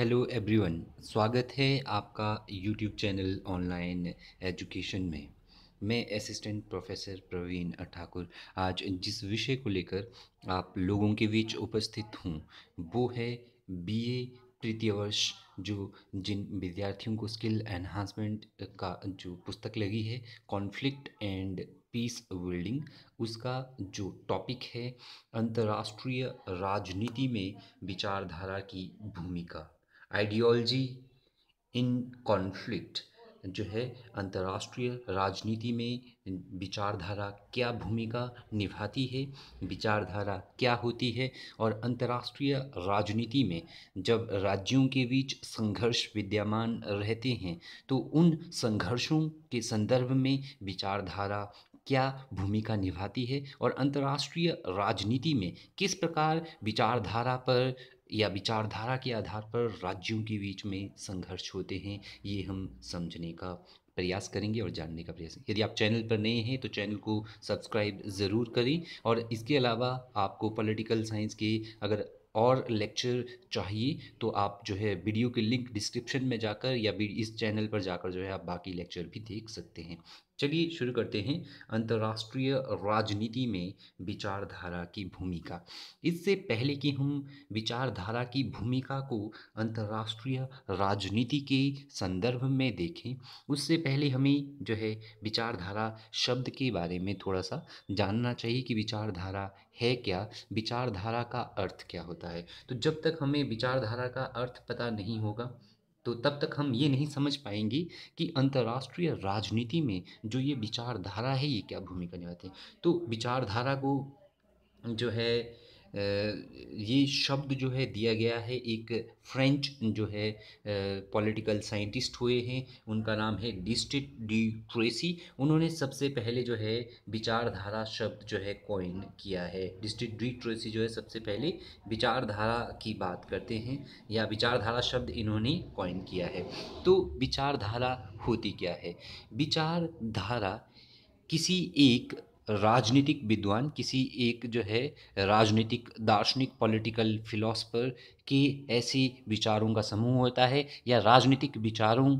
hello everyone स्वागत है आपका यूट्यूब चैनल ऑनलाइन एजुकेशन में मैं असिस्टेंट प्रोफेसर प्रवीण ठाकुर आज जिस विषय को लेकर आप लोगों के बीच उपस्थित हूँ वो है बीए तृतीय वर्ष जो जिन विद्यार्थियों को स्किल एनहांसमेंट का जो पुस्तक लगी है कॉन्फ्लिक्ट एंड पीस बिल्डिंग उसका जो टॉपिक है अंतर्राष्ट्रीय राजनीति में विचारधारा की भूमिका आइडियोलॉजी इन कॉन्फ्लिक्ट जो है अंतर्राष्ट्रीय राजनीति में विचारधारा क्या भूमिका निभाती है विचारधारा क्या होती है और अंतर्राष्ट्रीय राजनीति में जब राज्यों के बीच संघर्ष विद्यमान रहते हैं तो उन संघर्षों के संदर्भ में विचारधारा क्या भूमिका निभाती है और अंतर्राष्ट्रीय राजनीति में किस प्रकार विचारधारा पर या विचारधारा के आधार पर राज्यों के बीच में संघर्ष होते हैं ये हम समझने का प्रयास करेंगे और जानने का प्रयास यदि आप चैनल पर नए हैं तो चैनल को सब्सक्राइब ज़रूर करें और इसके अलावा आपको पॉलिटिकल साइंस के अगर और लेक्चर चाहिए तो आप जो है वीडियो के लिंक डिस्क्रिप्शन में जाकर या इस चैनल पर जाकर जो है आप बाकी लेक्चर भी देख सकते हैं चलिए शुरू करते हैं अंतर्राष्ट्रीय राजनीति में विचारधारा की भूमिका इससे पहले कि हम विचारधारा की भूमिका को अंतर्राष्ट्रीय राजनीति के संदर्भ में देखें उससे पहले हमें जो है विचारधारा शब्द के बारे में थोड़ा सा जानना चाहिए कि विचारधारा है क्या विचारधारा का अर्थ क्या होता है तो जब तक हमें विचारधारा का अर्थ पता नहीं होगा तो तब तक हम ये नहीं समझ पाएंगे कि अंतर्राष्ट्रीय राजनीति में जो ये विचारधारा है ये क्या भूमिका निभाते हैं तो विचारधारा को जो है ये शब्द जो है दिया गया है एक फ्रेंच जो है पॉलिटिकल साइंटिस्ट हुए हैं उनका नाम है डिस्टिट डी ट्रेसी उन्होंने सबसे पहले जो है विचारधारा शब्द जो है कॉइन किया है डिस्टिट डी ट्रेसी जो है सबसे पहले विचारधारा की बात करते हैं या विचारधारा शब्द इन्होंने कॉइन किया है तो विचारधारा होती क्या है विचारधारा किसी एक राजनीतिक विद्वान किसी एक जो है राजनीतिक दार्शनिक पॉलिटिकल फिलोसफर के ऐसे विचारों का समूह होता है या राजनीतिक विचारों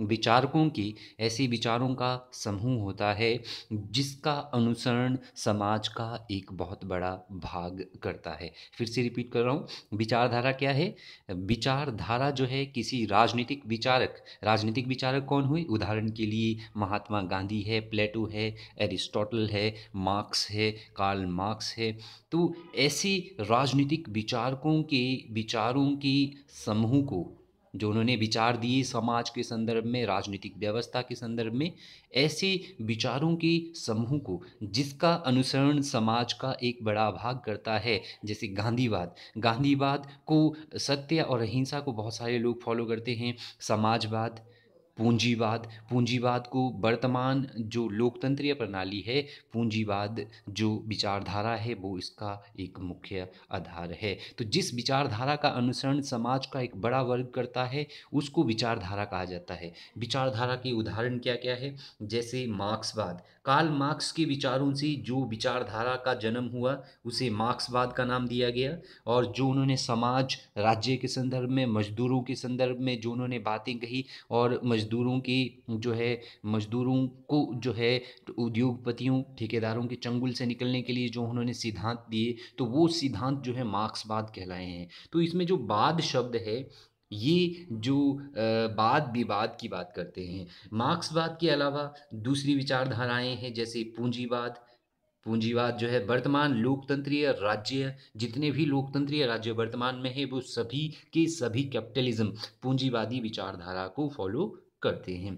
विचारकों की ऐसे विचारों का समूह होता है जिसका अनुसरण समाज का एक बहुत बड़ा भाग करता है फिर से रिपीट कर रहा हूँ विचारधारा क्या है विचारधारा जो है किसी राजनीतिक विचारक राजनीतिक विचारक कौन हुए उदाहरण के लिए महात्मा गांधी है प्लेटो है एरिस्टोटल है मार्क्स है कार्ल मार्क्स है तो ऐसे राजनीतिक विचारकों के विचारों की समूह को जो उन्होंने विचार दिए समाज के संदर्भ में राजनीतिक व्यवस्था के संदर्भ में ऐसे विचारों के समूह को जिसका अनुसरण समाज का एक बड़ा भाग करता है जैसे गांधीवाद गांधीवाद को सत्य और अहिंसा को बहुत सारे लोग फॉलो करते हैं समाजवाद पूंजीवाद पूंजीवाद को वर्तमान जो लोकतंत्रीय प्रणाली है पूंजीवाद जो विचारधारा है वो इसका एक मुख्य आधार है तो जिस विचारधारा का अनुसरण समाज का एक बड़ा वर्ग करता है उसको विचारधारा कहा जाता है विचारधारा के उदाहरण क्या क्या है जैसे मार्क्सवाद काल मार्क्स के विचारों से जो विचारधारा का जन्म हुआ उसे मार्क्सवाद का नाम दिया गया और जो उन्होंने समाज राज्य के संदर्भ में मजदूरों के संदर्भ में जो उन्होंने बातें कही और मज़दूरों की जो है मज़दूरों को जो है उद्योगपतियों ठेकेदारों के चंगुल से निकलने के लिए जो उन्होंने सिद्धांत दिए तो वो सिद्धांत जो है मार्क्सवाद कहलाए हैं तो इसमें जो बाद शब्द है ये जो बाद विवाद की बात करते हैं मार्क्सवाद के अलावा दूसरी विचारधाराएं हैं जैसे पूंजीवाद पूंजीवाद जो है वर्तमान लोकतंत्रीय राज्य जितने भी लोकतंत्रीय राज्य वर्तमान में है वो सभी के सभी कैपिटलिज्म पूंजीवादी विचारधारा को फॉलो करते हैं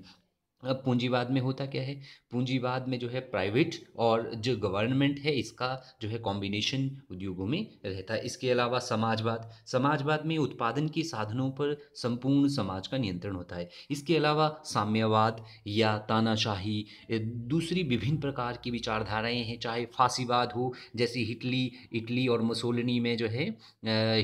अब पूंजीवाद में होता क्या है पूंजीवाद में जो है प्राइवेट और जो गवर्नमेंट है इसका जो है कॉम्बिनेशन उद्योगों में रहता है इसके अलावा समाजवाद समाजवाद में उत्पादन के साधनों पर संपूर्ण समाज का नियंत्रण होता है इसके अलावा साम्यवाद या तानाशाही दूसरी विभिन्न प्रकार की विचारधाराएं हैं चाहे फांसीवाद हो जैसे हिटली इटली और मुसोलिनी में जो है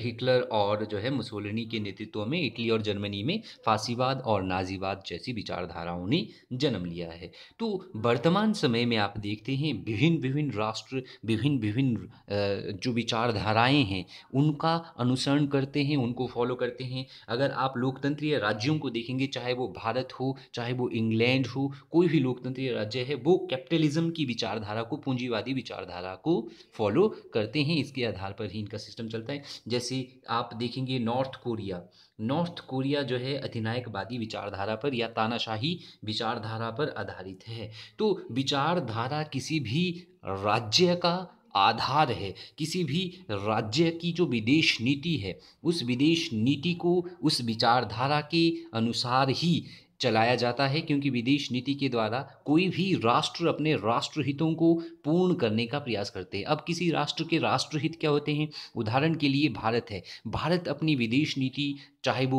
हिटलर और जो है मुसोलिनी के नेतृत्व में इटली और जर्मनी में फांसीवाद और नाजीवाद जैसी विचारधाराओं ने जन्म लिया है तो वर्तमान समय में आप देखते हैं विभिन्न विभिन्न राष्ट्र विभिन्न विभिन्न जो विचारधाराएं हैं उनका अनुसरण करते हैं उनको फॉलो करते हैं अगर आप लोकतंत्रीय राज्यों को देखेंगे चाहे वो भारत हो चाहे वो इंग्लैंड हो कोई भी लोकतंत्रीय राज्य है वो कैपिटलिज्म की विचारधारा को पूंजीवादी विचारधारा को फॉलो करते हैं इसके आधार पर ही इनका सिस्टम चलता है जैसे आप देखेंगे नॉर्थ कोरिया नॉर्थ कोरिया जो है अधिनायकवादी विचारधारा पर या तानाशाही विचारधारा पर आधारित है तो विचारधारा किसी भी राज्य का आधार है किसी भी राज्य की जो विदेश नीति है उस विदेश नीति को उस विचारधारा के अनुसार ही चलाया जाता है क्योंकि विदेश नीति के द्वारा कोई भी राष्ट्र अपने राष्ट्र हितों को पूर्ण करने का प्रयास करते हैं अब किसी राष्ट्र के राष्ट्रहित क्या होते हैं उदाहरण के लिए भारत है भारत अपनी विदेश नीति चाहे वो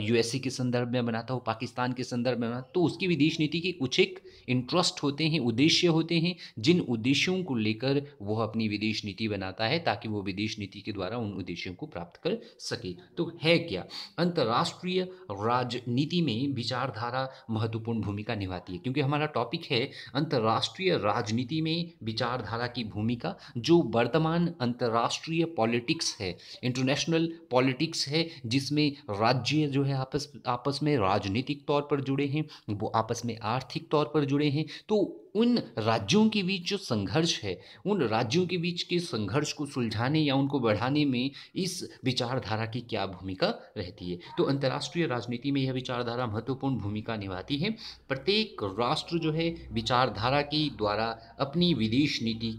यूएसए के संदर्भ में बनाता हो पाकिस्तान के संदर्भ में बनाता तो उसकी विदेश नीति के कुछ एक इंटरेस्ट होते हैं उद्देश्य होते हैं जिन उद्देश्यों को लेकर वह अपनी विदेश नीति बनाता है ताकि वो विदेश नीति के द्वारा उन उद्देश्यों को प्राप्त कर सके तो है क्या अंतर्राष्ट्रीय राजनीति में विचारधारा महत्वपूर्ण भूमिका निभाती है क्योंकि हमारा टॉपिक है अंतर्राष्ट्रीय राजनीति में विचारधारा की भूमिका जो वर्तमान अंतर्राष्ट्रीय पॉलिटिक्स है इंटरनेशनल पॉलिटिक्स है जिसमें में राज्य जो है आपस आपस में राजनीतिक तौर पर जुड़े हैं वो आपस में आर्थिक तौर पर जुड़े हैं तो उन राज्यों के बीच जो संघर्ष है उन राज्यों के बीच के संघर्ष को सुलझाने या उनको बढ़ाने में इस विचारधारा की क्या भूमिका रहती है तो अंतर्राष्ट्रीय राजनीति में यह विचारधारा महत्वपूर्ण भूमिका निभाती है प्रत्येक राष्ट्र जो है विचारधारा के द्वारा अपनी विदेश नीति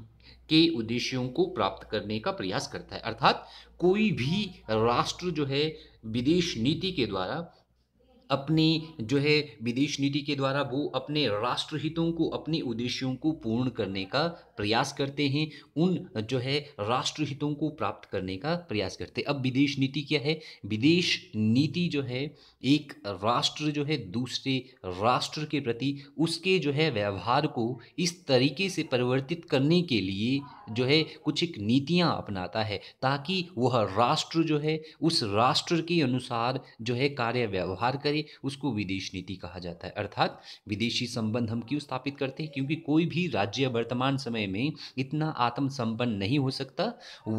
के उद्देश्यों को प्राप्त करने का प्रयास करता है अर्थात कोई भी राष्ट्र जो है विदेश नीति के द्वारा अपनी जो है विदेश नीति के द्वारा वो अपने राष्ट्रहितों को अपने उद्देश्यों को पूर्ण करने का प्रयास करते हैं उन जो है राष्ट्रहितों को प्राप्त करने का प्रयास करते हैं अब विदेश नीति क्या है विदेश नीति जो है एक राष्ट्र जो है दूसरे राष्ट्र के प्रति उसके जो है व्यवहार को इस तरीके से परिवर्तित करने के लिए जो है कुछ एक नीतियाँ अपनाता है ताकि वह राष्ट्र जो है उस राष्ट्र के अनुसार जो है कार्य व्यवहार करे है उसको विदेश नीति कहा जाता है अर्थात विदेशी संबंध हम क्यों स्थापित करते हैं क्योंकि कोई भी राज्य वर्तमान समय में इतना आत्म संपन्न नहीं हो सकता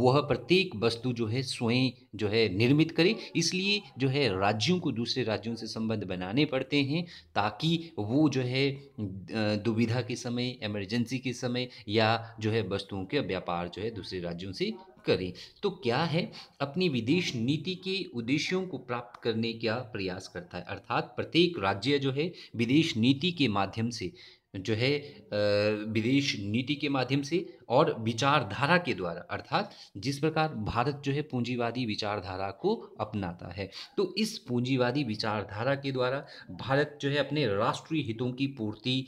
वह प्रत्येक वस्तु जो है स्वयं जो है निर्मित करे इसलिए जो है राज्यों को दूसरे राज्यों से संबंध बनाने पड़ते हैं ताकि वो जो है दुविधा के समय इमरजेंसी के समय या जो है वस्तुओं के व्यापार जो है दूसरे राज्यों से करें तो क्या है अपनी विदेश नीति के उद्देश्यों को प्राप्त करने का प्रयास करता है अर्थात प्रत्येक राज्य जो है विदेश नीति के माध्यम से जो है विदेश नीति के माध्यम से और विचारधारा के द्वारा अर्थात जिस प्रकार भारत जो है पूंजीवादी विचारधारा को अपनाता है तो इस पूंजीवादी विचारधारा के द्वारा भारत जो है अपने राष्ट्रीय हितों की पूर्ति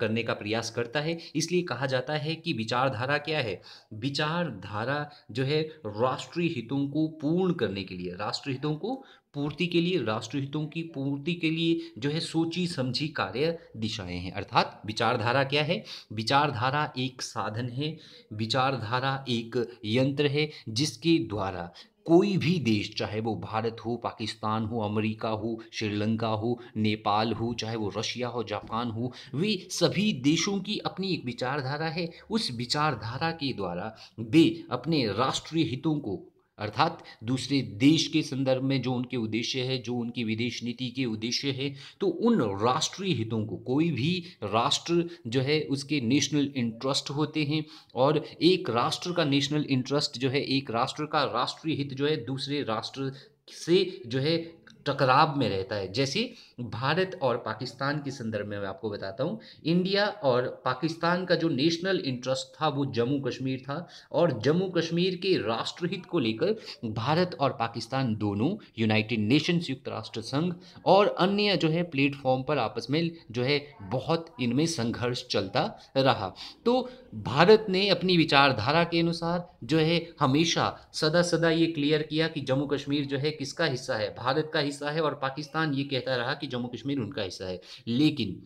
करने का प्रयास करता है इसलिए कहा जाता है कि विचारधारा क्या है विचारधारा जो है राष्ट्रीय हितों को पूर्ण करने के लिए राष्ट्रीय हितों को पूर्ति के लिए राष्ट्रीय हितों की पूर्ति के लिए जो है सोची समझी कार्य दिशाएं हैं अर्थात विचारधारा क्या है विचारधारा एक साधन है विचारधारा एक यंत्र है जिसके द्वारा कोई भी देश चाहे वो भारत हो पाकिस्तान हो अमेरिका हो श्रीलंका हो नेपाल हो चाहे वो रशिया हो जापान हो वे सभी देशों की अपनी एक विचारधारा है उस विचारधारा के द्वारा वे अपने राष्ट्रीय हितों को अर्थात दूसरे देश के संदर्भ में जो उनके उद्देश्य है जो उनकी विदेश नीति के उद्देश्य है तो उन राष्ट्रीय हितों को कोई भी राष्ट्र जो है उसके नेशनल इंटरेस्ट होते हैं और एक राष्ट्र का नेशनल इंटरेस्ट जो है एक राष्ट्र का राष्ट्रीय हित जो है दूसरे राष्ट्र से जो है टकराव में रहता है जैसे भारत और पाकिस्तान के संदर्भ में मैं आपको बताता हूँ इंडिया और पाकिस्तान का जो नेशनल इंटरेस्ट था वो जम्मू कश्मीर था और जम्मू कश्मीर के राष्ट्रहित को लेकर भारत और पाकिस्तान दोनों यूनाइटेड नेशंस संयुक्त राष्ट्र संघ और अन्य जो है प्लेटफॉर्म पर आपस में जो है बहुत इनमें संघर्ष चलता रहा तो भारत ने अपनी विचारधारा के अनुसार जो है हमेशा सदा सदा ये क्लियर किया कि जम्मू कश्मीर जो है किसका हिस्सा है भारत का हिस्सा हिस्सा है और पाकिस्तान ये कहता रहा कि जम्मू कश्मीर उनका हिस्सा है लेकिन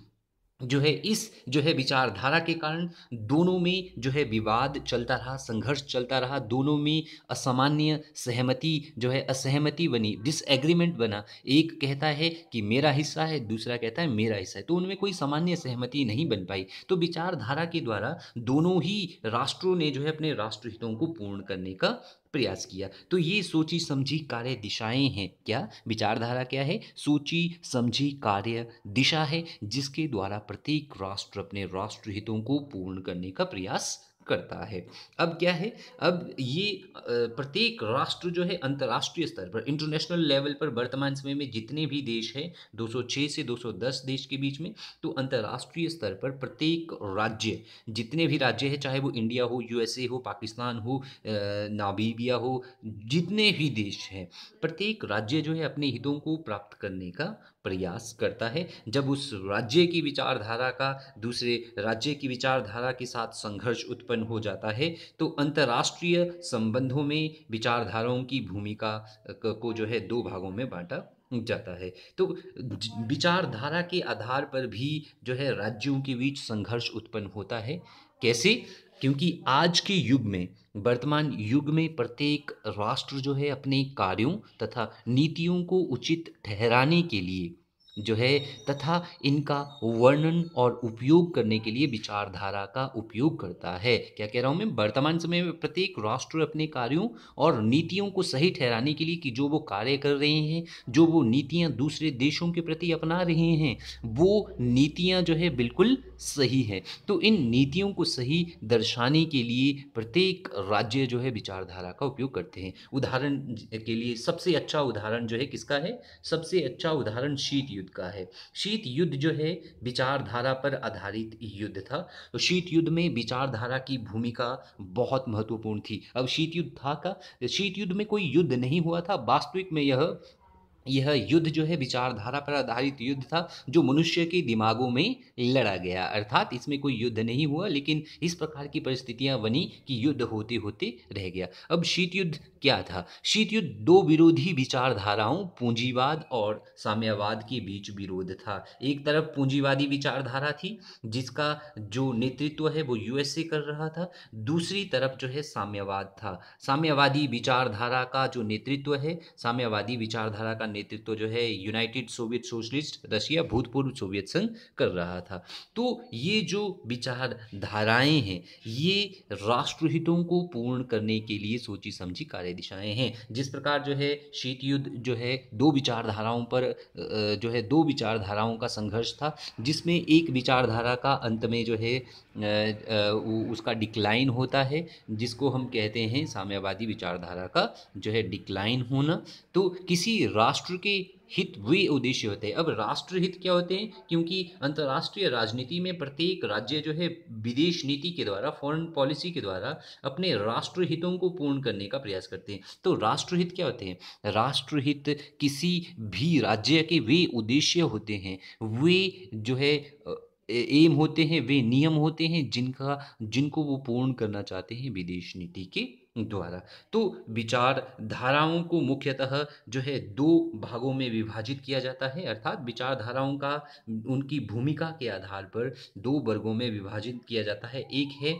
जो है इस जो है विचारधारा के कारण दोनों में जो है विवाद चलता रहा संघर्ष चलता रहा दोनों में असामान्य सहमति जो है असहमति बनी डिसएग्रीमेंट बना एक कहता है कि मेरा हिस्सा है दूसरा कहता है मेरा हिस्सा है तो उनमें कोई सामान्य सहमति नहीं बन पाई तो विचारधारा के द्वारा दोनों ही राष्ट्रों ने जो है अपने राष्ट्रहितों को पूर्ण करने का प्रयास किया तो ये सोची समझी कार्य दिशाएं हैं क्या विचारधारा क्या है सोची समझी कार्य दिशा है जिसके द्वारा प्रत्येक राष्ट्र अपने राष्ट्र हितों को पूर्ण करने का प्रयास करता है अब क्या है अब ये प्रत्येक राष्ट्र जो है अंतर्राष्ट्रीय स्तर पर इंटरनेशनल लेवल पर वर्तमान समय में जितने भी देश हैं 206 से 210 देश के बीच में तो अंतर्राष्ट्रीय स्तर पर प्रत्येक राज्य जितने भी राज्य हैं चाहे वो इंडिया हो यूएसए हो पाकिस्तान हो नाबीबिया हो जितने भी देश हैं प्रत्येक राज्य जो है अपने हितों को प्राप्त करने का प्रयास करता है जब उस राज्य की विचारधारा का दूसरे राज्य की विचारधारा के साथ संघर्ष उत्पन्न हो जाता है तो अंतर्राष्ट्रीय संबंधों में विचारधाराओं की भूमिका को जो है दो भागों में बांटा जाता है तो विचारधारा के आधार पर भी जो है राज्यों के बीच संघर्ष उत्पन्न होता है कैसे क्योंकि आज के युग में वर्तमान युग में प्रत्येक राष्ट्र जो है अपने कार्यों तथा नीतियों को उचित ठहराने के लिए जो है तथा इनका वर्णन और उपयोग करने के लिए विचारधारा का उपयोग करता है क्या कह रहा हूँ मैं वर्तमान समय में प्रत्येक राष्ट्र अपने कार्यों और नीतियों को सही ठहराने के लिए कि जो वो कार्य कर रहे हैं जो वो नीतियाँ दूसरे देशों के प्रति अपना रहे हैं वो नीतियाँ जो है बिल्कुल सही है तो इन नीतियों को सही दर्शाने के लिए प्रत्येक राज्य जो है विचारधारा का उपयोग करते हैं उदाहरण के लिए सबसे अच्छा उदाहरण जो है किसका है सबसे अच्छा उदाहरण शीत युद्ध का है शीत युद्ध जो है विचारधारा पर आधारित युद्ध था तो शीत युद्ध में विचारधारा की भूमिका बहुत महत्वपूर्ण थी अब शीत युद्ध था का शीत युद्ध में कोई युद्ध नहीं हुआ था वास्तविक में यह यह युद्ध जो है विचारधारा पर आधारित युद्ध था जो मनुष्य के दिमागों में लड़ा गया अर्थात इसमें कोई युद्ध नहीं हुआ लेकिन इस प्रकार की परिस्थितियां बनी कि युद्ध होते होते रह गया अब शीत युद्ध क्या था शीत युद्ध दो विरोधी विचारधाराओं पूंजीवाद और साम्यवाद के बीच विरोध था एक तरफ पूंजीवादी विचारधारा थी जिसका जो नेतृत्व है वो यूएसए कर रहा था दूसरी तरफ जो है साम्यवाद था साम्यवादी विचारधारा का जो नेतृत्व है साम्यवादी विचारधारा का नेतृत्व तो जो है यूनाइटेड सोवियत सोशलिस्ट रशिया भूतपूर्व सोवियत संघ कर रहा था तो ये जो विचारधाराएं हैं ये राष्ट्रहितों को पूर्ण करने के लिए सोची समझी कार्य दिशाएं हैं जिस प्रकार जो है शीत युद्ध जो है दो विचारधाराओं पर जो है दो विचारधाराओं का संघर्ष था जिसमें एक विचारधारा का अंत में जो है उसका डिक्लाइन होता है जिसको हम कहते हैं साम्यवादी विचारधारा का जो है डिक्लाइन होना तो किसी राष्ट्र राष्ट्र के हित वे उद्देश्य होते हैं अब राष्ट्र हित क्या होते हैं क्योंकि अंतर्राष्ट्रीय राजनीति में प्रत्येक राज्य जो है विदेश नीति के द्वारा फॉरेन पॉलिसी के द्वारा अपने राष्ट्र हितों को पूर्ण करने का प्रयास करते हैं तो राष्ट्र हित क्या होते हैं राष्ट्र हित किसी भी राज्य के वे उद्देश्य होते हैं वे जो है एम होते हैं वे नियम होते हैं जिनका जिनको वो पूर्ण करना चाहते हैं विदेश नीति के द्वारा तो विचार धाराओं को मुख्यतः जो है दो भागों में विभाजित किया जाता है अर्थात विचारधाराओं का उनकी भूमिका के आधार पर दो वर्गों में विभाजित किया जाता है एक है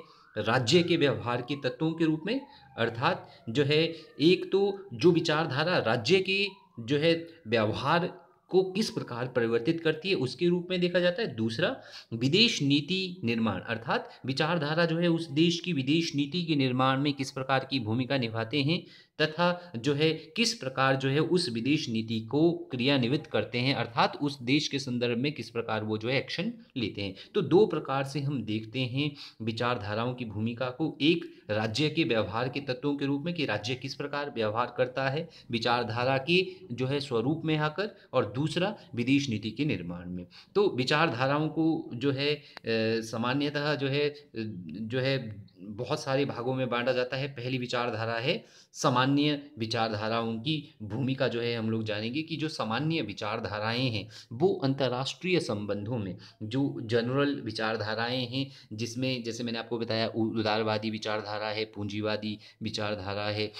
राज्य के व्यवहार के तत्वों के रूप में अर्थात जो है एक तो जो विचारधारा राज्य के जो है व्यवहार को किस प्रकार परिवर्तित करती है उसके रूप में देखा जाता है दूसरा विदेश नीति निर्माण अर्थात विचारधारा जो है उस देश की विदेश नीति के निर्माण में किस प्रकार की भूमिका निभाते हैं तथा जो है किस प्रकार जो है उस विदेश नीति को क्रियान्वित करते हैं अर्थात उस देश के संदर्भ में किस प्रकार वो जो है एक्शन लेते हैं तो दो प्रकार से हम देखते हैं विचारधाराओं की भूमिका को एक राज्य के व्यवहार के तत्वों के रूप में कि राज्य किस प्रकार व्यवहार करता है विचारधारा के जो है स्वरूप में आकर और दूसरा विदेश नीति के निर्माण में तो विचारधाराओं को जो है सामान्यतः जो है जो है बहुत सारे भागों में बांटा जाता है पहली विचारधारा है सामान्य सामान्य विचारधाराओं की भूमिका जो है हम लोग जानेंगे कि जो सामान्य विचारधाराएं हैं वो अंतर्राष्ट्रीय संबंधों में जो जनरल विचारधाराएं हैं जिसमें जैसे मैंने आपको बताया उदारवादी विचारधारा है पूंजीवादी विचारधारा है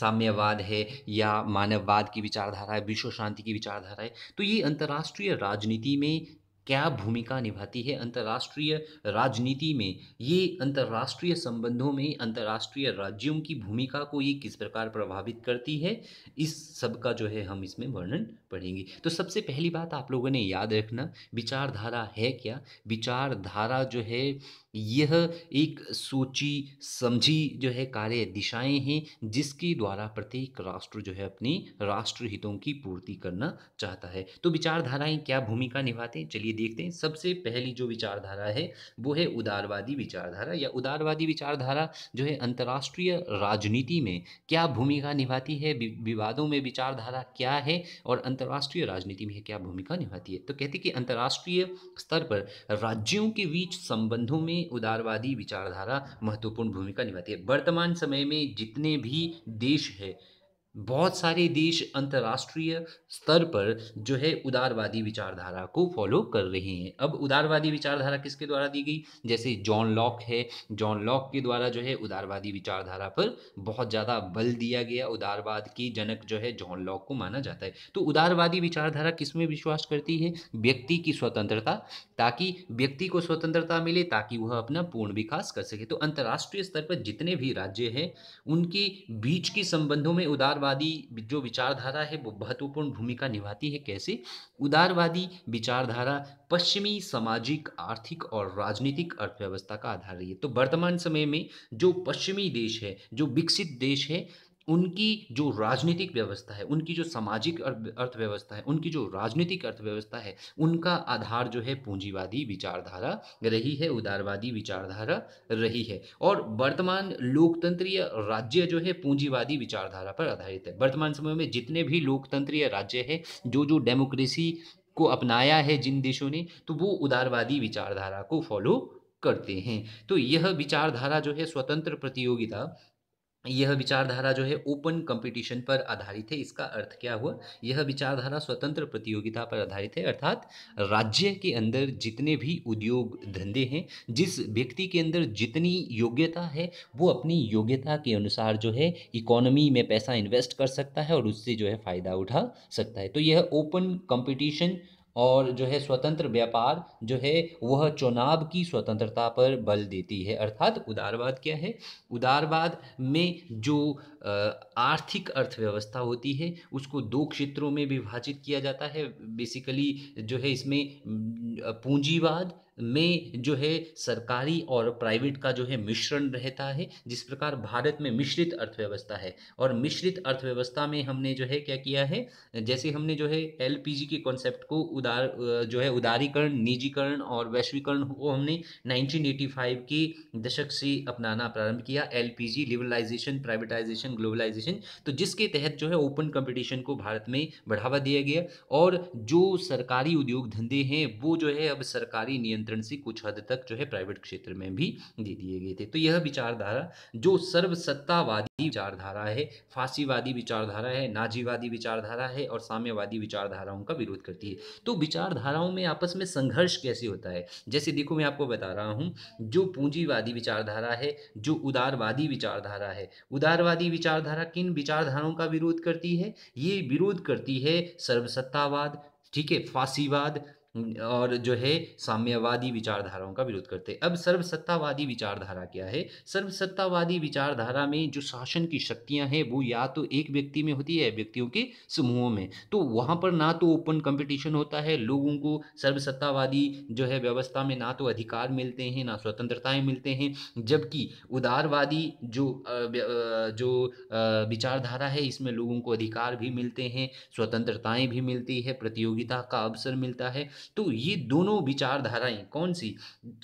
साम्यवाद है या मानववाद की विचारधारा है विश्व शांति की विचारधारा है तो ये अंतर्राष्ट्रीय राजनीति में क्या भूमिका निभाती है अंतर्राष्ट्रीय राजनीति में ये अंतर्राष्ट्रीय संबंधों में अंतर्राष्ट्रीय राज्यों की भूमिका को ये किस प्रकार प्रभावित करती है इस सब का जो है हम इसमें वर्णन पड़ेंगी तो सबसे पहली बात आप लोगों ने याद रखना विचारधारा है क्या विचारधारा जो है यह एक सोची समझी जो है कार्य दिशाएं हैं जिसके द्वारा प्रत्येक राष्ट्र जो है अपनी राष्ट्र हितों की पूर्ति करना चाहता है तो विचारधाराएं क्या भूमिका निभाते हैं चलिए देखते हैं सबसे पहली जो विचारधारा है वो है उदारवादी विचारधारा या उदारवादी विचारधारा जो है अंतर्राष्ट्रीय राजनीति में क्या भूमिका निभाती है विवादों में विचारधारा क्या है और अंतर अंतर्राष्ट्रीय राजनीति में क्या भूमिका निभाती है तो है कि अंतर्राष्ट्रीय स्तर पर राज्यों के बीच संबंधों में उदारवादी विचारधारा महत्वपूर्ण भूमिका निभाती है वर्तमान समय में जितने भी देश है बहुत सारे देश अंतर्राष्ट्रीय स्तर पर जो है उदारवादी विचारधारा को फॉलो कर रहे हैं अब उदारवादी विचारधारा किसके द्वारा दी गई जैसे जॉन लॉक है जॉन लॉक के द्वारा जो है उदारवादी विचारधारा पर बहुत ज़्यादा बल दिया गया उदारवाद की जनक जो है जॉन लॉक को माना जाता है तो उदारवादी विचारधारा किस में विश्वास करती है व्यक्ति की स्वतंत्रता ताकि व्यक्ति को स्वतंत्रता मिले ताकि वह अपना पूर्ण विकास कर सके तो अंतर्राष्ट्रीय स्तर पर जितने भी राज्य हैं उनके बीच के संबंधों में उदार उदारवादी जो विचारधारा है वो महत्वपूर्ण भूमिका निभाती है कैसे उदारवादी विचारधारा पश्चिमी सामाजिक आर्थिक और राजनीतिक अर्थव्यवस्था का आधार रही है तो वर्तमान समय में जो पश्चिमी देश है जो विकसित देश है उनकी जो राजनीतिक व्यवस्था है उनकी जो सामाजिक अर्थव्यवस्था है उनकी जो राजनीतिक अर्थव्यवस्था है उनका आधार जो है पूंजीवादी विचारधारा रही है उदारवादी विचारधारा रही है और वर्तमान लोकतंत्रीय राज्य जो है पूंजीवादी विचारधारा पर आधारित है वर्तमान समय में जितने भी लोकतंत्रीय राज्य है जो जो डेमोक्रेसी को अपनाया है जिन देशों ने तो वो उदारवादी विचारधारा को फॉलो करते हैं तो यह विचारधारा जो है स्वतंत्र प्रतियोगिता यह विचारधारा जो है ओपन कंपटीशन पर आधारित है इसका अर्थ क्या हुआ यह विचारधारा स्वतंत्र प्रतियोगिता पर आधारित है अर्थात राज्य के अंदर जितने भी उद्योग धंधे हैं जिस व्यक्ति के अंदर जितनी योग्यता है वो अपनी योग्यता के अनुसार जो है इकोनॉमी में पैसा इन्वेस्ट कर सकता है और उससे जो है फ़ायदा उठा सकता है तो यह ओपन कंपटीशन और जो है स्वतंत्र व्यापार जो है वह चुनाव की स्वतंत्रता पर बल देती है अर्थात उदारवाद क्या है उदारवाद में जो आर्थिक अर्थव्यवस्था होती है उसको दो क्षेत्रों में विभाजित किया जाता है बेसिकली जो है इसमें पूंजीवाद में जो है सरकारी और प्राइवेट का जो है मिश्रण रहता है जिस प्रकार भारत में मिश्रित अर्थव्यवस्था है और मिश्रित अर्थव्यवस्था में हमने जो है क्या किया है जैसे हमने जो है एल के कॉन्सेप्ट को उदार जो है उदारीकरण निजीकरण और वैश्वीकरण को हमने 1985 के दशक से अपनाना प्रारंभ किया एल लिबरलाइजेशन प्राइवेटाइजेशन ग्लोबलाइजेशन तो जिसके तहत जो है ओपन कंपटीशन को भारत में बढ़ावा दिया गया और जो सरकारी उद्योग धंधे हैं वो जो है अब सरकारी नियंत्रण नियंत्रण से कुछ हद तक जो है प्राइवेट क्षेत्र में भी दे दिए गए थे तो यह विचारधारा जो सर्वसत्तावादी विचारधारा है फांसीवादी विचारधारा है नाजीवादी विचारधारा है और साम्यवादी विचारधाराओं का विरोध करती है तो विचारधाराओं में आपस में संघर्ष कैसे होता है जैसे देखो मैं आपको बता रहा हूँ जो पूंजीवादी विचारधारा है जो उदारवादी विचारधारा है उदारवादी विचारधारा किन विचारधाराओं का विरोध करती है ये विरोध करती है सर्वसत्तावाद ठीक है फांसीवाद और जो है साम्यवादी विचारधाराओं का विरोध करते हैं अब सर्वसत्तावादी विचारधारा क्या है सर्वसत्तावादी विचारधारा में जो शासन की शक्तियां हैं वो या तो एक व्यक्ति में होती है व्यक्तियों के समूहों में तो वहाँ पर ना तो ओपन कंपटीशन होता है लोगों को सर्वसत्तावादी जो है व्यवस्था में ना तो अधिकार मिलते हैं ना स्वतंत्रताएँ मिलते हैं जबकि उदारवादी जो जो विचारधारा है इसमें लोगों को अधिकार भी मिलते हैं स्वतंत्रताएँ भी मिलती है प्रतियोगिता का अवसर मिलता है तो ये दोनों विचारधाराएं कौन सी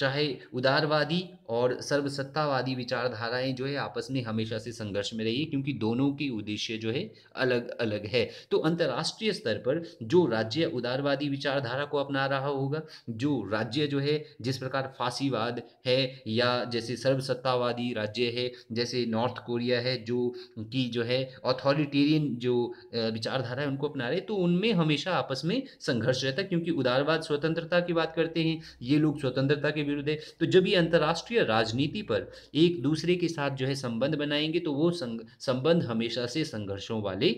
चाहे उदारवादी और सर्वसत्तावादी विचारधाराएं जो है आपस में हमेशा से संघर्ष में रही है क्योंकि दोनों के उद्देश्य जो है अलग अलग है तो अंतर्राष्ट्रीय स्तर पर जो राज्य उदारवादी विचारधारा को अपना रहा होगा जो राज्य जो है जिस प्रकार फांसीवाद है या जैसे सर्वसत्तावादी राज्य है जैसे नॉर्थ कोरिया है जो की जो है ऑथोरिटेरियन जो विचारधारा है उनको अपना रहे तो उनमें हमेशा आपस में संघर्ष रहता है क्योंकि उदारवाद बाद स्वतंत्रता की बात करते हैं ये लोग स्वतंत्रता के विरुद्ध है तो जब ये अंतर्राष्ट्रीय राजनीति पर एक दूसरे के साथ जो है संबंध बनाएंगे तो वो संबंध हमेशा से संघर्षों वाले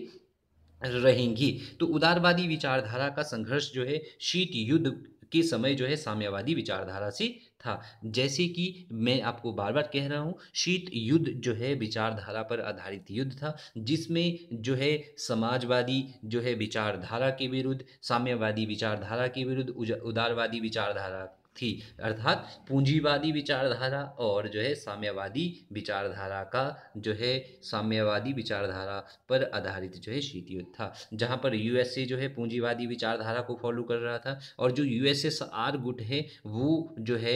रहेंगी तो उदारवादी विचारधारा का संघर्ष जो है शीत युद्ध के समय जो है साम्यवादी विचारधारा से था जैसे कि मैं आपको बार बार कह रहा हूँ शीत युद्ध जो है विचारधारा पर आधारित युद्ध था जिसमें जो है समाजवादी जो है विचारधारा के विरुद्ध साम्यवादी विचारधारा के विरुद्ध उदारवादी विचारधारा थी अर्थात पूंजीवादी विचारधारा और जो है साम्यवादी विचारधारा का जो है साम्यवादी विचारधारा पर आधारित जो है शीत युद्ध था जहाँ पर यूएसए जो है पूंजीवादी विचारधारा को फॉलो कर रहा था और जो यूएसएसआर गुट है वो जो है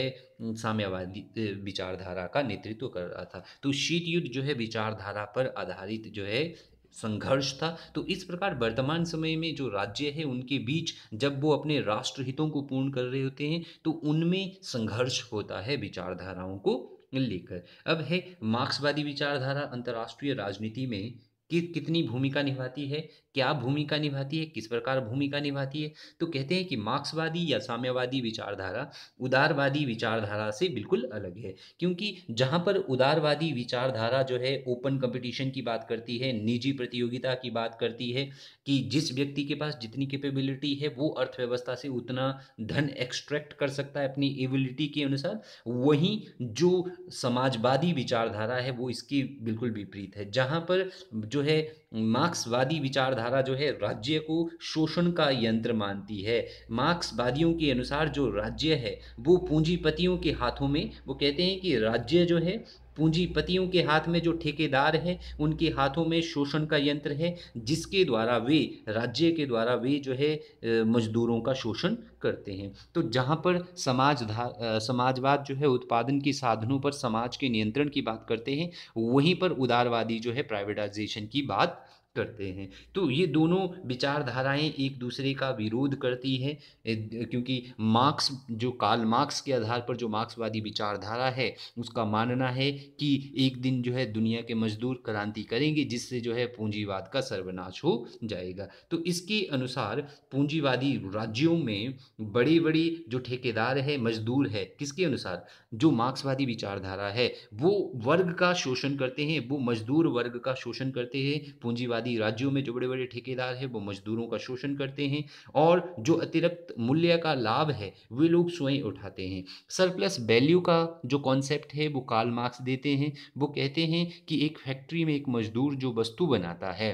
साम्यवादी विचारधारा का नेतृत्व कर रहा था तो शीत युद्ध जो है विचारधारा पर आधारित जो है संघर्ष था तो इस प्रकार वर्तमान समय में जो राज्य है उनके बीच जब वो अपने राष्ट्र हितों को पूर्ण कर रहे होते हैं तो उनमें संघर्ष होता है विचारधाराओं को लेकर अब है मार्क्सवादी विचारधारा अंतर्राष्ट्रीय राजनीति में कि कितनी भूमिका निभाती है क्या भूमिका निभाती है किस प्रकार भूमिका निभाती है तो कहते हैं कि मार्क्सवादी या साम्यवादी विचारधारा उदारवादी विचारधारा से बिल्कुल अलग है क्योंकि जहाँ पर उदारवादी विचारधारा जो है ओपन कंपटीशन की बात करती है निजी प्रतियोगिता की बात करती है कि जिस व्यक्ति के पास जितनी कैपेबिलिटी है वो अर्थव्यवस्था से उतना धन एक्सट्रैक्ट कर सकता है अपनी एबिलिटी के अनुसार वहीं जो समाजवादी विचारधारा है वो इसकी बिल्कुल विपरीत है जहाँ पर जो जो है मार्क्सवादी विचारधारा जो है राज्य को शोषण का यंत्र मानती है मार्क्सवादियों के अनुसार जो राज्य है वो पूंजीपतियों के हाथों में वो कहते हैं कि राज्य जो है पूंजीपतियों के हाथ में जो ठेकेदार हैं उनके हाथों में शोषण का यंत्र है जिसके द्वारा वे राज्य के द्वारा वे जो है मजदूरों का शोषण करते हैं तो जहाँ पर समाज समाजवाद जो है उत्पादन के साधनों पर समाज के नियंत्रण की बात करते हैं वहीं पर उदारवादी जो है प्राइवेटाइजेशन की बात करते हैं तो ये दोनों विचारधाराएं एक दूसरे का विरोध करती है क्योंकि मार्क्स जो काल मार्क्स के आधार पर जो मार्क्सवादी विचारधारा है उसका मानना है कि एक दिन जो है दुनिया के मजदूर क्रांति करेंगे जिससे जो है पूंजीवाद का सर्वनाश हो जाएगा तो इसके अनुसार पूंजीवादी राज्यों में बड़ी बड़ी जो ठेकेदार है मजदूर है किसके अनुसार जो मार्क्सवादी विचारधारा है वो वर्ग का शोषण करते हैं वो मजदूर वर्ग का शोषण करते हैं पूंजीवादी आदि राज्यों में जो बड़े बड़े ठेकेदार हैं वो मजदूरों का शोषण करते हैं और जो अतिरिक्त मूल्य का लाभ है वे लोग स्वयं उठाते हैं सरप्लस वैल्यू का जो कॉन्सेप्ट है वो काल मार्क्स देते हैं वो कहते हैं कि एक फैक्ट्री में एक मजदूर जो वस्तु बनाता है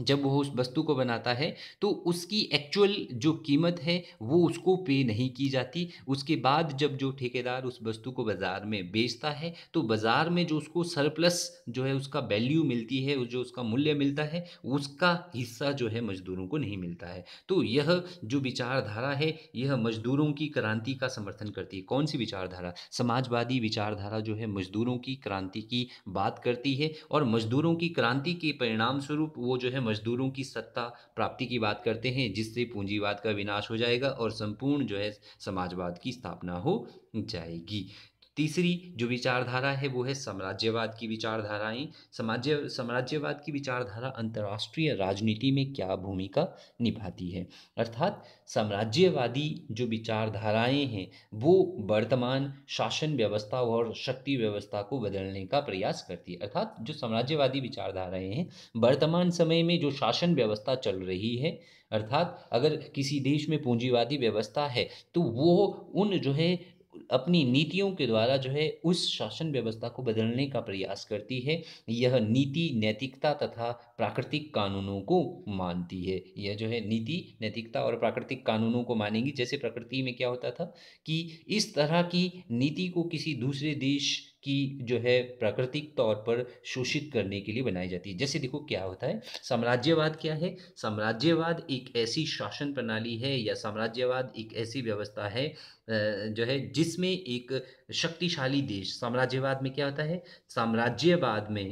जब वो उस वस्तु को बनाता है तो उसकी एक्चुअल जो कीमत है वो उसको पे नहीं की जाती उसके बाद जब जो ठेकेदार उस वस्तु को बाज़ार में बेचता है तो बाज़ार में जो उसको सरप्लस जो है उसका वैल्यू मिलती है जो उसका मूल्य मिलता है उसका हिस्सा जो है मज़दूरों को नहीं मिलता है तो यह जो विचारधारा है यह मज़दूरों की क्रांति का समर्थन करती है कौन सी विचारधारा समाजवादी विचारधारा जो है मज़दूरों की क्रांति की बात करती है और मज़दूरों की क्रांति के परिणाम स्वरूप वो जो है मजदूरों की सत्ता प्राप्ति की बात करते हैं जिससे पूंजीवाद का विनाश हो जाएगा और संपूर्ण जो है समाजवाद की स्थापना हो जाएगी तीसरी जो विचारधारा है वो है साम्राज्यवाद की विचारधाराएं समाज्य साम्राज्यवाद की विचारधारा अंतर्राष्ट्रीय राजनीति में क्या भूमिका निभाती है अर्थात साम्राज्यवादी जो विचारधाराएं हैं वो वर्तमान शासन व्यवस्था और शक्ति व्यवस्था को बदलने का प्रयास करती है अर्थात जो साम्राज्यवादी विचारधाराएं हैं वर्तमान समय में जो शासन व्यवस्था चल रही है अर्थात अगर किसी देश में पूंजीवादी व्यवस्था है तो वो उन जो है अपनी नीतियों के द्वारा जो है उस शासन व्यवस्था को बदलने का प्रयास करती है यह नीति नैतिकता तथा प्राकृतिक कानूनों को मानती है यह जो है नीति नैतिकता और प्राकृतिक कानूनों को मानेगी जैसे प्रकृति में क्या होता था कि इस तरह की नीति को किसी दूसरे देश की जो है प्राकृतिक तौर पर शोषित करने के लिए बनाई जाती है जैसे देखो क्या होता है साम्राज्यवाद क्या है साम्राज्यवाद एक ऐसी शासन प्रणाली है या साम्राज्यवाद एक ऐसी व्यवस्था है जो है जिसमें एक शक्तिशाली देश साम्राज्यवाद में क्या होता है साम्राज्यवाद में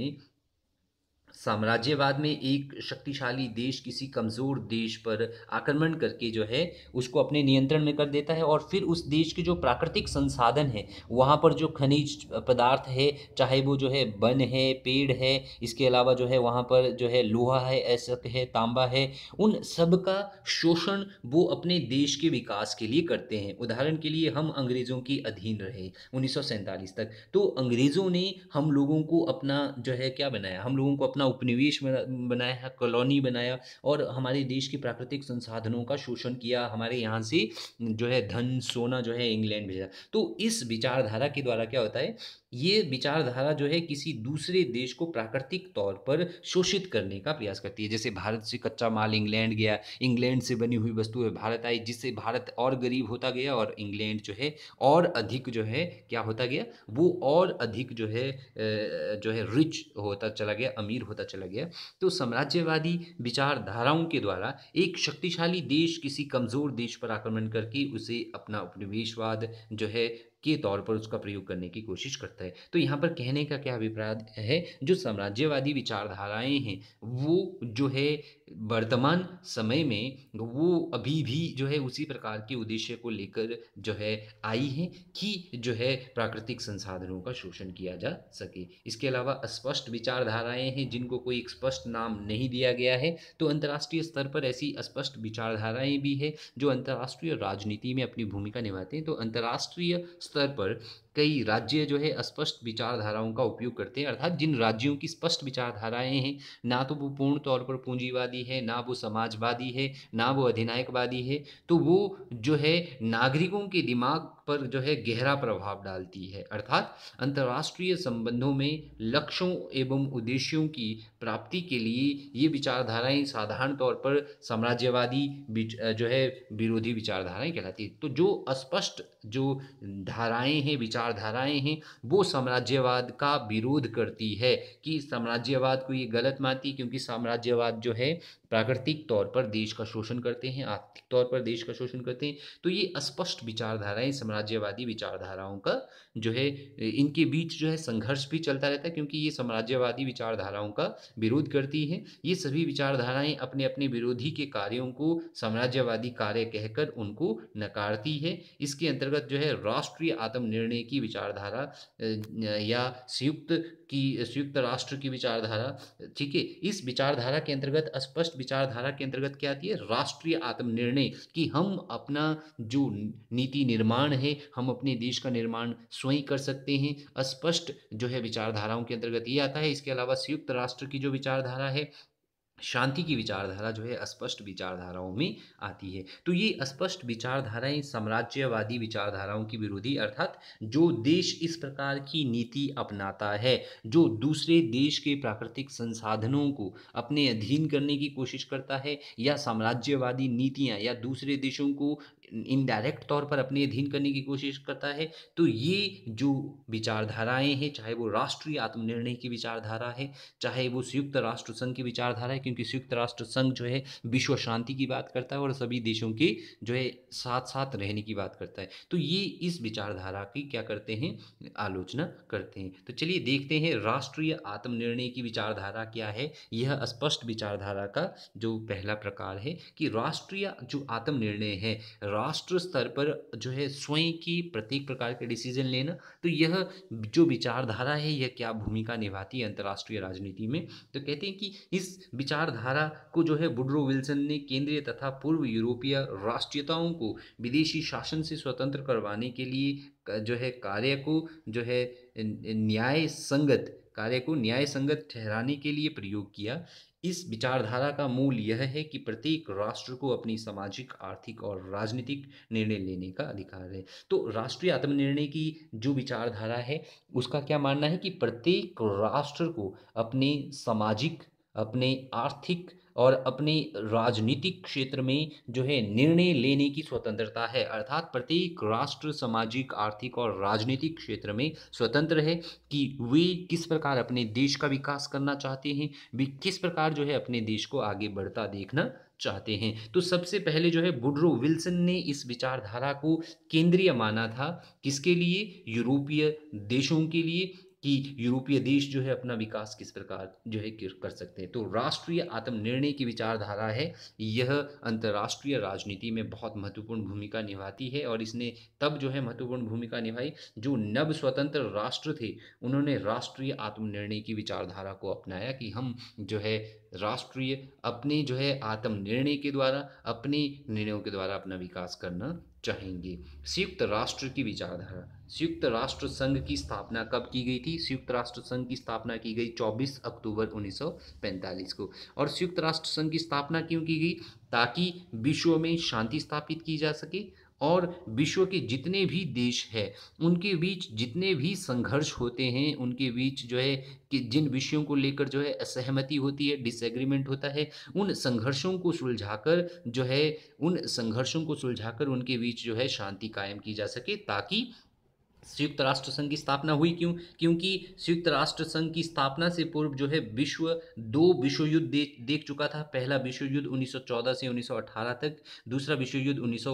साम्राज्यवाद में एक शक्तिशाली देश किसी कमज़ोर देश पर आक्रमण करके जो है उसको अपने नियंत्रण में कर देता है और फिर उस देश के जो प्राकृतिक संसाधन है वहाँ पर जो खनिज पदार्थ है चाहे वो जो है वन है पेड़ है इसके अलावा जो है वहाँ पर जो है लोहा है ऐसक है तांबा है उन सब का शोषण वो अपने देश के विकास के लिए करते हैं उदाहरण के लिए हम अंग्रेज़ों के अधीन रहे उन्नीस तक तो अंग्रेज़ों ने हम लोगों को अपना जो है क्या बनाया हम लोगों को अपना अपना उपनिवेश बनाया कॉलोनी बनाया और हमारे देश के प्राकृतिक संसाधनों का शोषण किया हमारे यहाँ से जो है धन सोना जो है इंग्लैंड भेजा तो इस विचारधारा के द्वारा क्या होता है ये विचारधारा जो है किसी दूसरे देश को प्राकृतिक तौर पर शोषित करने का प्रयास करती है जैसे भारत से कच्चा माल इंग्लैंड गया इंग्लैंड से बनी हुई वस्तुएं भारत आई जिससे भारत और गरीब होता गया और इंग्लैंड जो है और अधिक जो है क्या होता गया वो और अधिक जो है जो है रिच होता चला गया अमीर होता चला गया तो साम्राज्यवादी विचारधाराओं के द्वारा एक शक्तिशाली देश किसी कमज़ोर देश पर आक्रमण करके उसे अपना उपनिवेशवाद जो है के तौर पर उसका प्रयोग करने की कोशिश करता है तो यहाँ पर कहने का क्या अभिप्राय है जो साम्राज्यवादी विचारधाराएं हैं वो जो है वर्तमान समय में वो अभी भी जो है उसी प्रकार के उद्देश्य को लेकर जो है आई हैं कि जो है प्राकृतिक संसाधनों का शोषण किया जा सके इसके अलावा स्पष्ट विचारधाराएं हैं जिनको कोई एक स्पष्ट नाम नहीं दिया गया है तो अंतर्राष्ट्रीय स्तर पर ऐसी स्पष्ट विचारधाराएं भी है जो अंतर्राष्ट्रीय राजनीति में अपनी भूमिका निभाते हैं तो अंतर्राष्ट्रीय स्तर पर कई राज्य जो है अस्पष्ट विचारधाराओं का उपयोग करते हैं अर्थात जिन राज्यों की स्पष्ट विचारधाराएं हैं ना तो वो पूर्ण तौर पर पूंजीवादी है ना वो समाजवादी है ना वो अधिनायकवादी है तो वो जो है नागरिकों के दिमाग पर जो है गहरा प्रभाव डालती है अर्थात अंतर्राष्ट्रीय संबंधों में लक्ष्यों एवं उद्देश्यों की प्राप्ति के लिए ये विचारधाराएं साधारण तौर पर साम्राज्यवादी जो है विरोधी विचारधाराएं कहलाती है तो जो अस्पष्ट जो धाराएं हैं विचारधाराएं हैं वो साम्राज्यवाद का विरोध करती है कि साम्राज्यवाद को ये गलत मानती है क्योंकि साम्राज्यवाद जो है प्राकृतिक तौर पर देश का शोषण करते हैं आर्थिक तौर पर देश का शोषण करते हैं तो ये अस्पष्ट विचारधाराएं साम्राज्यवादी विचारधाराओं का जो है इनके बीच जो है संघर्ष भी चलता रहता है क्योंकि ये साम्राज्यवादी विचारधाराओं का विरोध करती हैं ये सभी विचारधाराएं अपने अपने विरोधी के कार्यों को साम्राज्यवादी कार्य कहकर उनको नकारती है इसके अंतर्गत जो है राष्ट्रीय आत्मनिर्णय की विचारधारा या संयुक्त की संयुक्त राष्ट्र की विचारधारा ठीक है इस विचारधारा के अंतर्गत स्पष्ट विचारधारा के अंतर्गत क्या आती है राष्ट्रीय आत्मनिर्णय कि हम अपना जो नीति निर्माण है हम अपने देश का निर्माण स्वयं कर सकते हैं स्पष्ट जो है विचारधाराओं के अंतर्गत ये आता है इसके अलावा संयुक्त राष्ट्र की जो विचारधारा है शांति की विचारधारा जो है स्पष्ट विचारधाराओं में आती है तो ये स्पष्ट विचारधाराएं साम्राज्यवादी विचारधाराओं की विरोधी अर्थात जो देश इस प्रकार की नीति अपनाता है जो दूसरे देश के प्राकृतिक संसाधनों को अपने अधीन करने की कोशिश करता है या साम्राज्यवादी नीतियाँ या दूसरे देशों को इनडायरेक्ट तौर पर अपने अधीन करने की कोशिश करता है तो ये जो विचारधाराएं हैं चाहे वो राष्ट्रीय आत्मनिर्णय की विचारधारा है चाहे वो संयुक्त राष्ट्र संघ की विचारधारा है क्योंकि संयुक्त राष्ट्र संघ जो है विश्व शांति की बात करता है और सभी देशों के जो है साथ साथ रहने की बात करता है तो ये इस विचारधारा की क्या करते हैं आलोचना करते हैं तो चलिए देखते हैं राष्ट्रीय आत्मनिर्णय की विचारधारा क्या है यह स्पष्ट विचारधारा का जो पहला प्रकार है कि राष्ट्रीय जो आत्मनिर्णय है राष्ट्र स्तर पर जो है स्वयं की प्रत्येक प्रकार के डिसीजन लेना तो यह जो विचारधारा है यह क्या भूमिका निभाती है अंतर्राष्ट्रीय राजनीति में तो कहते हैं कि इस विचारधारा को जो है बुड्रो विल्सन ने केंद्रीय तथा पूर्व यूरोपीय राष्ट्रीयताओं को विदेशी शासन से स्वतंत्र करवाने के लिए जो है कार्य को जो है न्याय संगत कार्य को न्याय संगत ठहराने के लिए प्रयोग किया इस विचारधारा का मूल यह है कि प्रत्येक राष्ट्र को अपनी सामाजिक आर्थिक और राजनीतिक निर्णय लेने का अधिकार है तो राष्ट्रीय आत्मनिर्णय की जो विचारधारा है उसका क्या मानना है कि प्रत्येक राष्ट्र को अपने सामाजिक अपने आर्थिक और अपने राजनीतिक क्षेत्र में जो है निर्णय लेने की स्वतंत्रता है अर्थात प्रत्येक राष्ट्र सामाजिक आर्थिक और राजनीतिक क्षेत्र में स्वतंत्र है कि वे किस प्रकार अपने देश का विकास करना चाहते हैं वे किस प्रकार जो है अपने देश को आगे बढ़ता देखना चाहते हैं तो सबसे पहले जो है बुड्रो विल्सन ने इस विचारधारा को केंद्रीय माना था किसके लिए यूरोपीय देशों के लिए कि यूरोपीय देश जो है अपना विकास किस प्रकार जो है कर सकते हैं तो राष्ट्रीय आत्मनिर्णय की विचारधारा है यह अंतर्राष्ट्रीय राजनीति में बहुत महत्वपूर्ण भूमिका निभाती है और इसने तब जो है महत्वपूर्ण भूमिका निभाई जो नव स्वतंत्र राष्ट्र थे उन्होंने राष्ट्रीय आत्मनिर्णय की विचारधारा को अपनाया कि हम जो है राष्ट्रीय अपने जो है आत्मनिर्णय के द्वारा अपने निर्णयों के द्वारा अपना विकास करना चाहेंगे संयुक्त राष्ट्र की विचारधारा संयुक्त राष्ट्र संघ की स्थापना कब की गई थी संयुक्त राष्ट्र संघ की स्थापना की गई 24 अक्टूबर 1945 को और संयुक्त राष्ट्र संघ की स्थापना क्यों की गई ताकि विश्व में शांति स्थापित की जा सके और विश्व के जितने भी देश है उनके बीच जितने भी संघर्ष होते हैं उनके बीच जो है कि जिन विषयों को लेकर जो है असहमति होती है डिसएग्रीमेंट होता है उन संघर्षों को सुलझाकर जो है उन संघर्षों को सुलझाकर उनके बीच जो है शांति कायम की जा सके ताकि संयुक्त राष्ट्र संघ की स्थापना हुई क्यों क्योंकि संयुक्त राष्ट्र संघ की स्थापना से पूर्व जो है विश्व दो विश्व युद्ध दे, देख चुका था पहला विश्व युद्ध 1914 से 1918 तक दूसरा विश्व युद्ध उन्नीस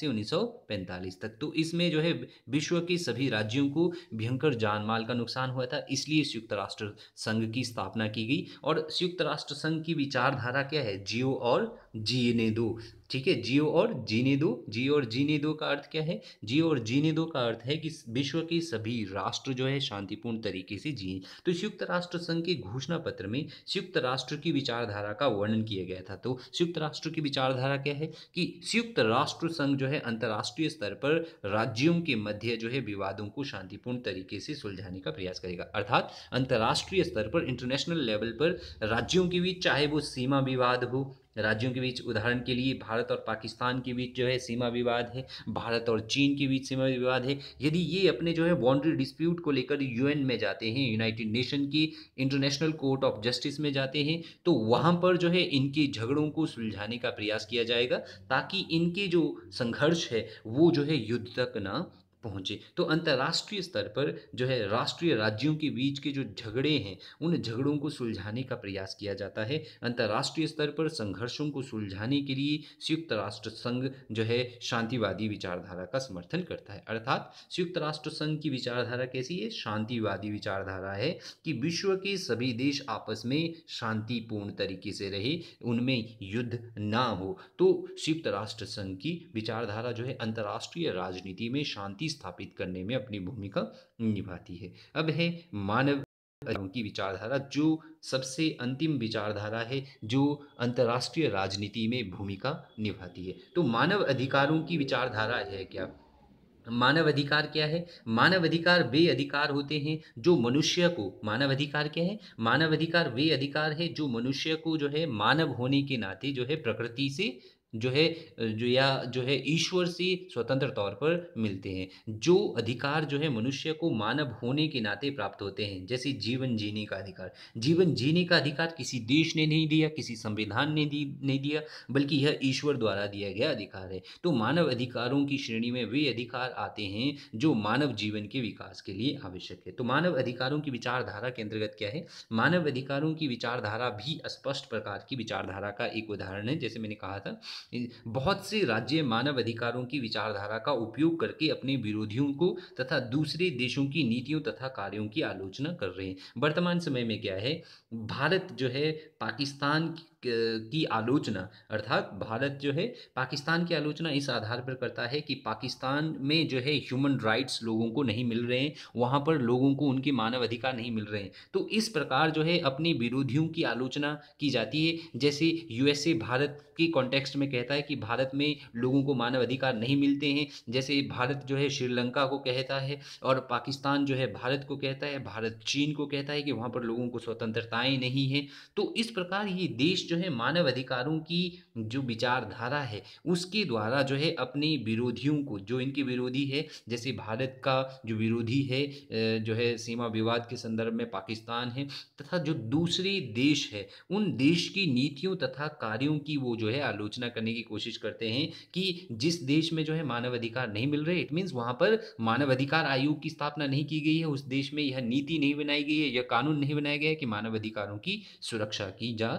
से 1945 तक तो इसमें जो है विश्व के सभी राज्यों को भयंकर जानमाल का नुकसान हुआ था इसलिए संयुक्त राष्ट्र संघ की स्थापना की गई और संयुक्त राष्ट्र संघ की विचारधारा क्या है जियो और जीने दो ठीक है जियो और जीने दो जियो और जीने दो का अर्थ क्या है जियो और जीने दो का अर्थ है कि विश्व के सभी राष्ट्र जो है शांतिपूर्ण तरीके से जिए तो संयुक्त राष्ट्र संघ के घोषणा पत्र में संयुक्त राष्ट्र की विचारधारा का वर्णन किया गया था तो संयुक्त राष्ट्र की विचारधारा क्या है कि संयुक्त राष्ट्र संघ जो है अंतर्राष्ट्रीय स्तर पर राज्यों के मध्य जो है विवादों को शांतिपूर्ण तरीके से सुलझाने का प्रयास करेगा अर्थात अंतर्राष्ट्रीय स्तर पर इंटरनेशनल लेवल पर राज्यों के बीच चाहे वो सीमा विवाद हो राज्यों के बीच उदाहरण के लिए भारत और पाकिस्तान के बीच जो है सीमा विवाद है भारत और चीन के बीच सीमा विवाद है यदि ये अपने जो है बाउंड्री डिस्प्यूट को लेकर यूएन में जाते हैं यूनाइटेड नेशन की इंटरनेशनल कोर्ट ऑफ जस्टिस में जाते हैं तो वहाँ पर जो है इनके झगड़ों को सुलझाने का प्रयास किया जाएगा ताकि इनके जो संघर्ष है वो जो है युद्ध तक ना पहुँचे तो अंतर्राष्ट्रीय स्तर पर जो है राष्ट्रीय राज्यों के बीच के जो झगड़े हैं उन झगड़ों को सुलझाने का प्रयास किया जाता है अंतर्राष्ट्रीय स्तर पर संघर्षों को सुलझाने के लिए संयुक्त राष्ट्र संघ जो है शांतिवादी विचारधारा का समर्थन करता है अर्थात संयुक्त राष्ट्र संघ की विचारधारा कैसी है शांतिवादी विचारधारा है कि विश्व के सभी देश आपस में शांतिपूर्ण तरीके से रहे उनमें युद्ध ना हो तो संयुक्त राष्ट्र संघ की विचारधारा जो है अंतर्राष्ट्रीय राजनीति में शांति स्थापित करने में अपनी भूमिका निभाती है अब है मानव की विचारधारा जो सबसे अंतिम विचारधारा है जो अंतर्राष्ट्रीय राजनीति में भूमिका निभाती है तो मानव अधिकारों की विचारधारा है क्या मानव अधिकार क्या है मानव अधिकार वे अधिकार होते हैं जो मनुष्य को मानव अधिकार क्या है मानव अधिकार वे अधिकार है जो मनुष्य को जो है मानव होने के नाते जो है प्रकृति से जो है जो या जो है ईश्वर से स्वतंत्र तौर पर मिलते हैं जो अधिकार जो है मनुष्य को मानव होने के नाते प्राप्त होते हैं जैसे जीवन जीने का अधिकार जीवन जीने का अधिकार किसी देश ने नहीं दिया किसी संविधान ने दी नहीं दिया बल्कि यह ईश्वर द्वारा दिया गया अधिकार है तो मानव अधिकारों की श्रेणी में वे अधिकार आते हैं जो मानव जीवन के विकास के लिए आवश्यक है तो मानव अधिकारों की विचारधारा के अंतर्गत क्या है मानव अधिकारों की विचारधारा भी स्पष्ट प्रकार की विचारधारा का एक उदाहरण है जैसे मैंने कहा था बहुत से राज्य मानव अधिकारों की विचारधारा का उपयोग करके अपने विरोधियों को तथा दूसरे देशों की नीतियों तथा कार्यों की आलोचना कर रहे हैं वर्तमान समय में क्या है भारत जो है पाकिस्तान की आलोचना अर्थात भारत जो है पाकिस्तान की आलोचना इस आधार पर करता है कि पाकिस्तान में जो है ह्यूमन राइट्स लोगों को नहीं मिल रहे हैं वहाँ पर लोगों को उनके मानव अधिकार नहीं मिल रहे हैं तो इस प्रकार जो है अपने विरोधियों की आलोचना की जाती है जैसे यूएसए भारत के कॉन्टेक्स्ट में कहता है कि भारत में लोगों को मानव अधिकार नहीं मिलते हैं जैसे भारत जो है श्रीलंका को कहता है और पाकिस्तान जो है भारत को कहता है भारत चीन को कहता है कि वहाँ पर लोगों को स्वतंत्रताएँ नहीं हैं तो इस प्रकार ये देश जो है मानव अधिकारों की जो विचारधारा है उसके द्वारा जो है अपने विरोधियों को जो इनके विरोधी है जैसे भारत का जो विरोधी है जो है सीमा विवाद के संदर्भ में पाकिस्तान है तथा जो दूसरे देश है उन देश की नीतियों तथा कार्यों की वो जो है आलोचना करने की कोशिश करते हैं कि जिस देश में जो है मानव अधिकार नहीं मिल रहे इट मीन्स वहाँ पर मानव अधिकार आयोग की स्थापना नहीं की गई है उस देश में यह नीति नहीं बनाई गई है यह कानून नहीं बनाया गया है कि मानव अधिकारों की सुरक्षा की जा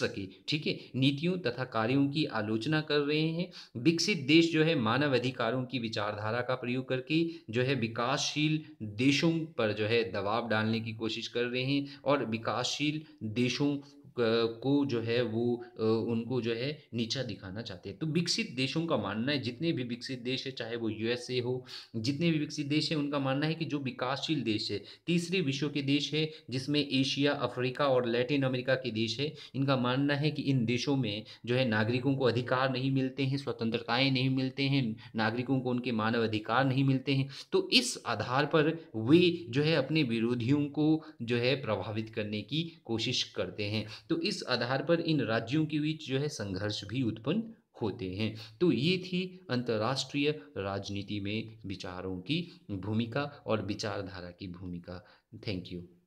सके सके ठीक है नीतियों तथा कार्यों की आलोचना कर रहे हैं विकसित देश जो है मानव अधिकारों की विचारधारा का प्रयोग करके जो है विकासशील देशों पर जो है दबाव डालने की कोशिश कर रहे हैं और विकासशील देशों को जो है वो उनको जो है नीचा दिखाना चाहते हैं तो विकसित देशों का मानना है जितने भी विकसित देश है चाहे वो यूएसए हो जितने भी विकसित देश है उनका मानना है कि जो विकासशील देश है तीसरे विश्व के देश है जिसमें एशिया अफ्रीका और लैटिन अमेरिका के देश है इनका मानना है कि इन देशों में जो है नागरिकों को अधिकार नहीं मिलते हैं स्वतंत्रताएँ नहीं मिलते हैं नागरिकों को उनके मानव अधिकार नहीं मिलते हैं तो इस आधार पर वे जो है अपने विरोधियों को जो है प्रभावित करने की कोशिश करते हैं तो इस आधार पर इन राज्यों के बीच जो है संघर्ष भी उत्पन्न होते हैं तो ये थी अंतर्राष्ट्रीय राजनीति में विचारों की भूमिका और विचारधारा की भूमिका थैंक यू